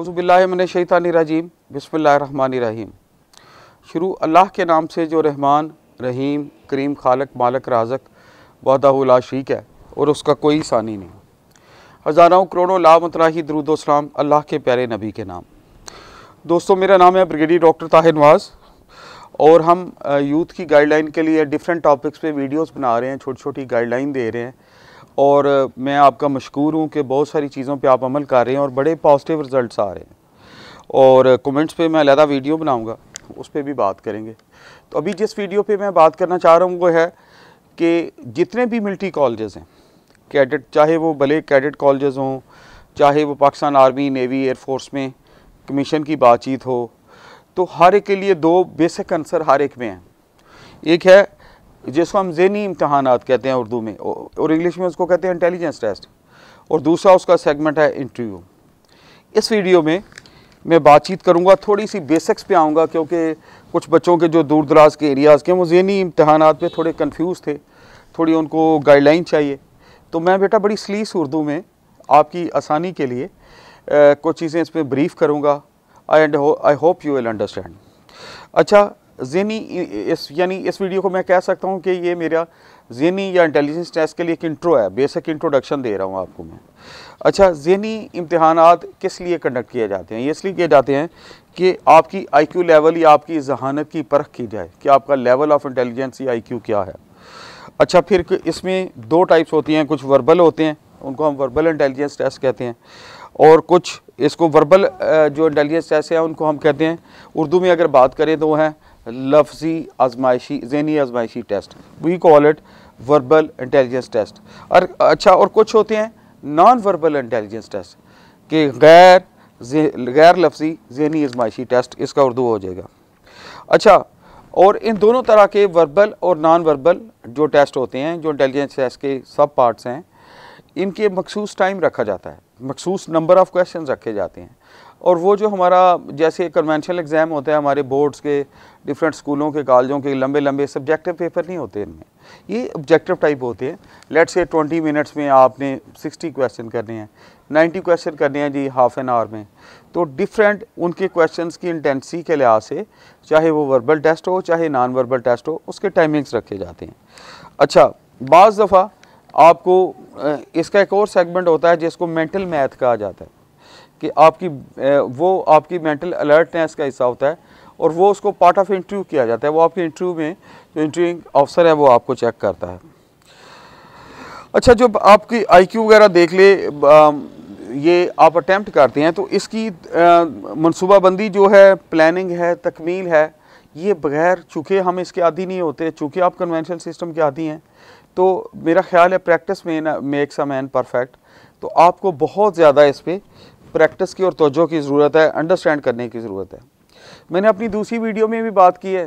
अज़ुबिल्लाशैतानरजीम बसमीम शुरू अल्लाह के नाम से जो रहमान रहीम करीम खालक मालक राजक वादा है और उसका कोई सानी नहीं हज़ारों करोड़ों लामतराही दरुदोसलाम अल्लाह के प्यारे नबी के नाम दोस्तों मेरा नाम है ब्रिगेडियर डॉक्टर ताहिर नवाज़ और हम यूथ की गाइडलाइन के लिए डिफरेंट टॉपिक्स पे वीडियोस बना रहे हैं छोटी छोटी गाइडलाइन दे रहे हैं और मैं आपका मशहूर हूँ कि बहुत सारी चीज़ों पर आप अमल कर रहे हैं और बड़े पॉजिटिव रिजल्ट आ रहे हैं और कमेंट्स पे मैं अलहदा वीडियो बनाऊँगा उस पर भी बात करेंगे तो अभी जिस वीडियो पे मैं बात करना चाह रहा हूँ वो है कि जितने भी मिल्टी कॉलेज हैं कैडेट चाहे वो भले कैडेट कॉलेज हों चाहे वो पाकिस्तान आर्मी नेवी एयरफोर्स में कमीशन की बातचीत हो तो हर एक के लिए दो बेसिक आंसर हर एक में हैं एक है जिसको हम जहनी इम्तहान कहते हैं उर्दू में और इंग्लिश में उसको कहते हैं इंटेलिजेंस टेस्ट और दूसरा उसका सेगमेंट है इंटरव्यू इस वीडियो में मैं बातचीत करूंगा थोड़ी सी बेसिक्स पे आऊँगा क्योंकि कुछ बच्चों के जो दूर दराज के एरियाज़ के वो जहनी इम्तहान पे थोड़े कन्फ्यूज़ थे थोड़ी उनको गाइडलाइन चाहिए तो मैं बेटा बड़ी स्लीस उर्दू में आपकी आसानी के लिए कुछ चीज़ें इसमें ब्रीफ करूँगा I and I hope you will understand अच्छा जहनी इस यानी इस वीडियो को मैं कह सकता हूँ कि ये मेरा जहनी या इंटेलिजेंस टेस्ट के लिए एक इंट्रो है बेसिक इंट्रोडक्शन दे रहा हूँ आपको मैं अच्छा जहनी इम्तहान किस लिए कंडक्ट किए जाते हैं ये इसलिए किए जाते हैं कि आपकी आईक्यू लेवल या आपकी जहानत की परख की जाए कि आपका लेवल ऑफ इंटेलिजेंस या आईक्यू क्या है अच्छा फिर इसमें दो टाइप्स होती हैं कुछ वर्बल होते हैं उनको हम वर्बल इंटेलिजेंस टेस्ट कहते हैं और कुछ इसको वर्बल जो इंटेलिजेंस टेस्ट है उनको हम कहते हैं उर्दू में अगर बात करें तो हैं लफजी आजमाइशी जहनी आजमाइशी test we call it verbal intelligence test और अच्छा और कुछ होते हैं नॉन वर्बल इंटेलिजेंस टेस्ट के गैर गैर लफजी जहनी आजमाइशी टेस्ट इसका उर्दू हो जाएगा अच्छा और इन दोनों तरह के वर्बल और नॉन वर्बल जो टेस्ट होते हैं जो इंटेलिजेंस टेस्ट के सब पार्ट्स हैं इनके मखसूस टाइम रखा जाता है मखसूस नंबर ऑफ़ क्वेश्चन रखे जाते हैं और वो जो हमारा जैसे कन्वेंशनल एग्ज़ाम होता है हमारे बोर्ड्स के डिफरेंट स्कूलों के कॉलेजों के लंबे लंबे सब्जेक्टिव पेपर नहीं होते इनमें ये ऑब्जेक्टिव टाइप होते हैं लेट्स से 20 मिनट्स में आपने 60 क्वेश्चन करने हैं 90 क्वेश्चन करने हैं जी हाफ एन आवर में तो डिफरेंट उनके क्वेश्चंस की इंटेंसी के लिहाज से चाहे वो वर्बल टेस्ट हो चाहे नॉन वर्बल टेस्ट हो उसके टाइमिंग्स रखे जाते हैं अच्छा बज़ दफ़ा आपको इसका एक और सेगमेंट होता है जिसको मेंटल मैथ कहा जाता है कि आपकी वो आपकी मेंटल अलर्टनेस का हिस्सा होता है और वो उसको पार्ट ऑफ इंटरव्यू किया जाता है वो आपके इंटरव्यू में जो इंटरव्यूइंग ऑफिसर है वो आपको चेक करता है अच्छा जब आपकी आईक्यू वगैरह देख ले आ, ये आप अटैम्प्ट करते हैं तो इसकी मनसूबाबंदी जो है प्लानिंग है तकमील है ये बगैर चूँकि हम इसके आदि नहीं होते चूँकि आप कन्वेंशनल सिस्टम के आदि हैं तो मेरा ख्याल है प्रैक्टिस में मेक्स अ मैन परफेक्ट तो आपको बहुत ज़्यादा इस पर प्रैक्टिस की और तोजो की ज़रूरत है अंडरस्टैंड करने की ज़रूरत है मैंने अपनी दूसरी वीडियो में भी बात की है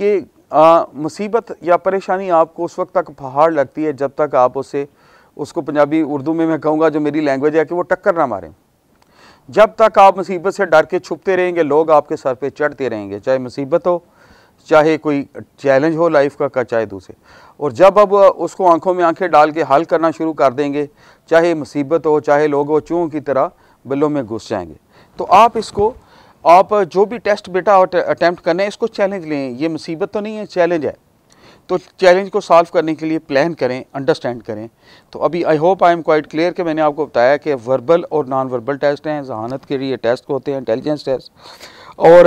कि मुसीबत या परेशानी आपको उस वक्त तक पहाड़ लगती है जब तक आप उसे उसको पंजाबी उर्दू में मैं कहूँगा जो मेरी लैंग्वेज है कि वो टक्कर ना मारें जब तक आप मुसीबत से डर के छुपते रहेंगे लोग आपके सर पे चढ़ते रहेंगे चाहे मुसीबत हो चाहे कोई चैलेंज हो लाइफ का, का चाहे दूसरे और जब अब उसको आंखों में आंखें डाल के हल करना शुरू कर देंगे चाहे मुसीबत हो चाहे लोग हो चूँ की तरह बिलों में घुस जाएंगे तो आप इसको आप जो भी टेस्ट बेटा अटैम्प्ट करना है इसको चैलेंज लें ये मुसीबत तो नहीं है चैलेंज है तो चैलेंज को सॉल्व करने के लिए प्लान करें अंडरस्टैंड करें तो अभी I hope I am quite clear कि मैंने आपको बताया कि वर्बल और नॉन वर्बल टेस्ट हैं जहानत के लिए टेस्ट होते हैं इंटेलिजेंस टेस्ट और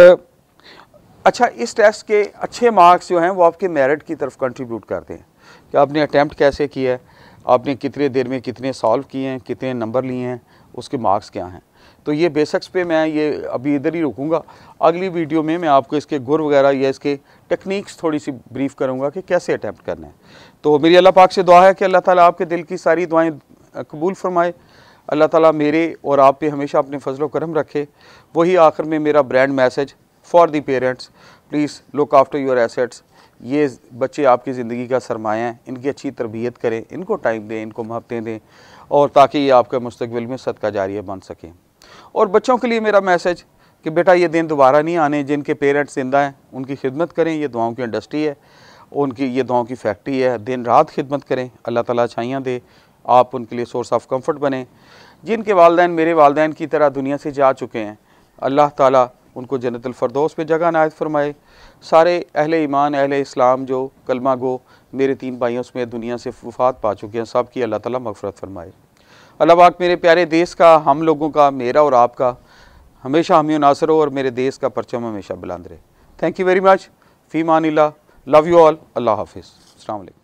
अच्छा इस टेस्ट के अच्छे मार्क्स जो हैं वो आपके मेरिट की तरफ कंट्रीब्यूट करते हैं कि आपने अटैम्प्ट कैसे किया है आपने कितने देर में कितने सॉल्व किए हैं कितने नंबर लिए हैं उसके मार्क्स क्या हैं तो ये बेसिक्स पे मैं ये अभी इधर ही रुकूंगा अगली वीडियो में मैं आपको इसके गुर वगैरह या इसके टेक्निक्स थोड़ी सी ब्रीफ करूंगा कि कैसे अटैम्प्ट करना है तो मेरी अल्लाह पाक से दुआ है कि अल्लाह ताला आपके दिल की सारी दुआएं कबूल फरमाए अल्लाह ताला मेरे और आप पे हमेशा अपने फजल करम रखे वही आखिर में मेरा brand message for the parents please look after your assets ये बच्चे आपकी ज़िंदगी का सरमाया हैं इनकी अच्छी तरबियत करें इनको टाइम दें इनको महबतें दें और ताकि ये आपके मुस्तबिल में सदका जारिया बन सकें और बच्चों के लिए मेरा मैसेज कि बेटा ये दिन दोबारा नहीं आने जिनके पेरेंट्स जिंदा हैं उनकी खिदमत करें ये दुआओं की इंडस्ट्री है उनकी ये दुआओं की फैक्ट्री है दिन रात खिदमत करें अल्लाह ताला छाइयाँ दे आप उनके लिए सोर्स ऑफ कंफर्ट बने जिनके वालदेन मेरे वालदेन की तरह दुनिया से जा चुके हैं अल्लाह ताला उनको जन्नतल में जगह नायत फरमाए सारे अहल ईमान अहल इस्लाम जो कलमा गो मेरे तीन भाइयों उसमें दुनिया से वफात पा चुके हैं सब की अल्लाह ताला मफरत फरमाए अल्लाह मेरे प्यारे देश का हम लोगों का मेरा और आपका हमेशा हमी नासर हो और मेरे देश का परचम हमेशा बुलंद रहे थैंक यू वेरी मच फ़ी मानी लव यू ऑल अल्लाह हाफिज़ अलैक्